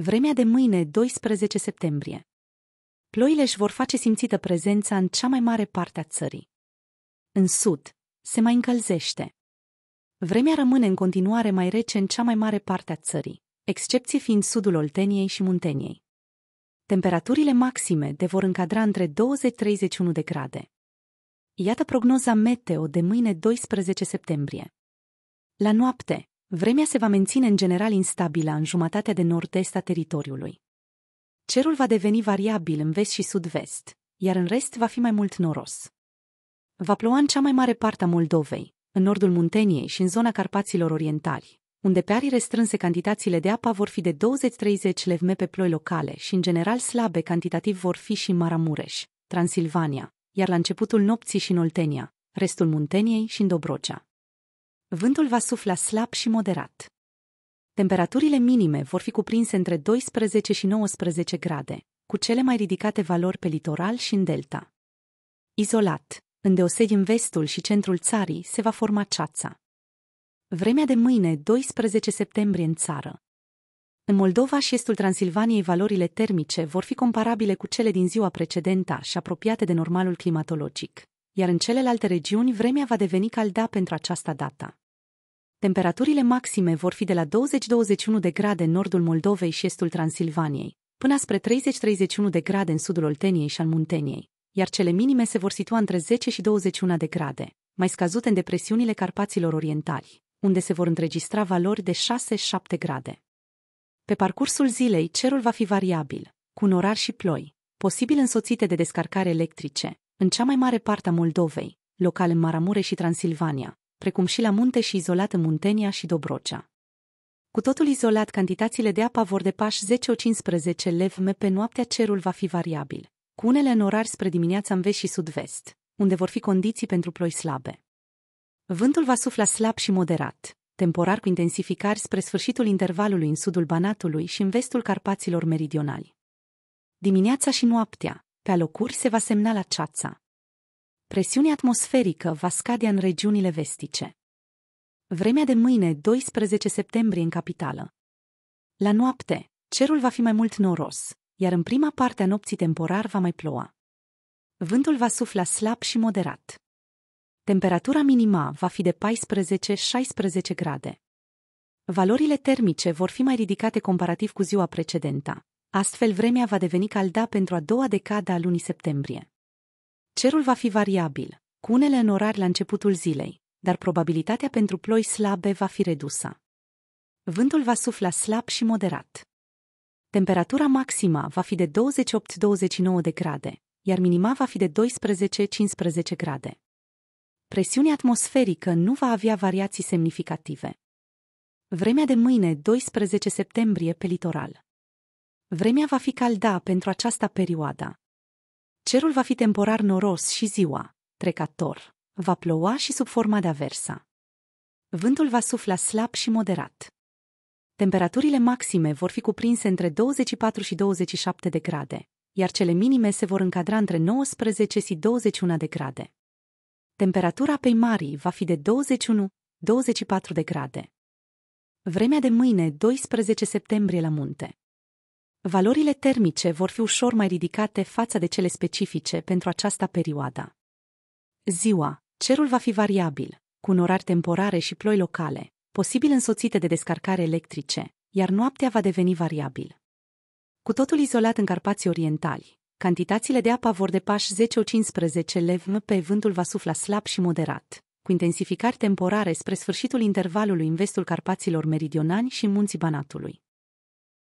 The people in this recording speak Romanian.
Vremea de mâine, 12 septembrie. Ploile își vor face simțită prezența în cea mai mare parte a țării. În sud, se mai încălzește. Vremea rămâne în continuare mai rece în cea mai mare parte a țării, excepție fiind sudul Olteniei și Munteniei. Temperaturile maxime de vor încadra între 20-31 de grade. Iată prognoza meteo de mâine 12 septembrie. La noapte, Vremea se va menține în general instabilă în jumătatea de nord-est a teritoriului. Cerul va deveni variabil în vest și sud-vest, iar în rest va fi mai mult noros. Va ploua în cea mai mare parte a Moldovei, în nordul Munteniei și în zona Carpaților Orientali, unde pe arii restrânse cantitățile de apă vor fi de 20-30 levme pe ploi locale și în general slabe cantitativ vor fi și în Maramureș, Transilvania, iar la începutul nopții și în Oltenia, restul Munteniei și în Dobrogea. Vântul va sufla slab și moderat. Temperaturile minime vor fi cuprinse între 12 și 19 grade, cu cele mai ridicate valori pe litoral și în delta. Izolat, îndeosebi în vestul și centrul țarii, se va forma ceața. Vremea de mâine, 12 septembrie în țară. În Moldova și estul Transilvaniei, valorile termice vor fi comparabile cu cele din ziua precedentă și apropiate de normalul climatologic, iar în celelalte regiuni vremea va deveni caldă pentru această dată. Temperaturile maxime vor fi de la 20-21 de grade în nordul Moldovei și estul Transilvaniei, până spre 30-31 de grade în sudul Olteniei și al Munteniei, iar cele minime se vor situa între 10 și 21 de grade, mai scăzute în depresiunile Carpaților Orientali, unde se vor înregistra valori de 6-7 grade. Pe parcursul zilei, cerul va fi variabil, cu norar și ploi, posibil însoțite de descarcare electrice, în cea mai mare parte a Moldovei, local în Maramure și Transilvania, precum și la munte și izolată Muntenia și Dobrogea. Cu totul izolat, cantitățile de apă vor depăși 10-15 levme pe noaptea, cerul va fi variabil, cu unele în orari spre dimineața în vest și sud-vest, unde vor fi condiții pentru ploi slabe. Vântul va sufla slab și moderat, temporar cu intensificări spre sfârșitul intervalului în sudul Banatului și în vestul Carpaților meridionali. Dimineața și noaptea, pe alocuri se va semna la ceața, presiunea atmosferică va scadea în regiunile vestice. Vremea de mâine, 12 septembrie, în capitală. La noapte, cerul va fi mai mult noros, iar în prima parte a nopții temporar va mai ploua. Vântul va sufla slab și moderat. Temperatura minima va fi de 14-16 grade. Valorile termice vor fi mai ridicate comparativ cu ziua precedentă, astfel vremea va deveni caldă pentru a doua decadă a lunii septembrie. Cerul va fi variabil, cu unele înorari la începutul zilei, dar probabilitatea pentru ploi slabe va fi redusă. Vântul va sufla slab și moderat. Temperatura maximă va fi de 28-29 de grade, iar minima va fi de 12-15 grade. Presiunea atmosferică nu va avea variații semnificative. Vremea de mâine, 12 septembrie, pe litoral. Vremea va fi calda pentru această perioadă, Cerul va fi temporar noros și ziua, trecător, va ploua și sub forma de aversa. Vântul va sufla slab și moderat. Temperaturile maxime vor fi cuprinse între 24 și 27 de grade, iar cele minime se vor încadra între 19 și 21 de grade. Temperatura apei marii va fi de 21-24 de grade. Vremea de mâine, 12 septembrie la munte. Valorile termice vor fi ușor mai ridicate față de cele specifice pentru această perioadă. Ziua, cerul va fi variabil, cu norari temporare și ploi locale, posibil însoțite de descarcare electrice, iar noaptea va deveni variabil. Cu totul izolat în Carpații Orientali, cantitățile de apă vor depași 10-15 lev pe vântul va sufla slab și moderat, cu intensificare temporare spre sfârșitul intervalului în vestul Carpaților Meridionani și Munții Banatului.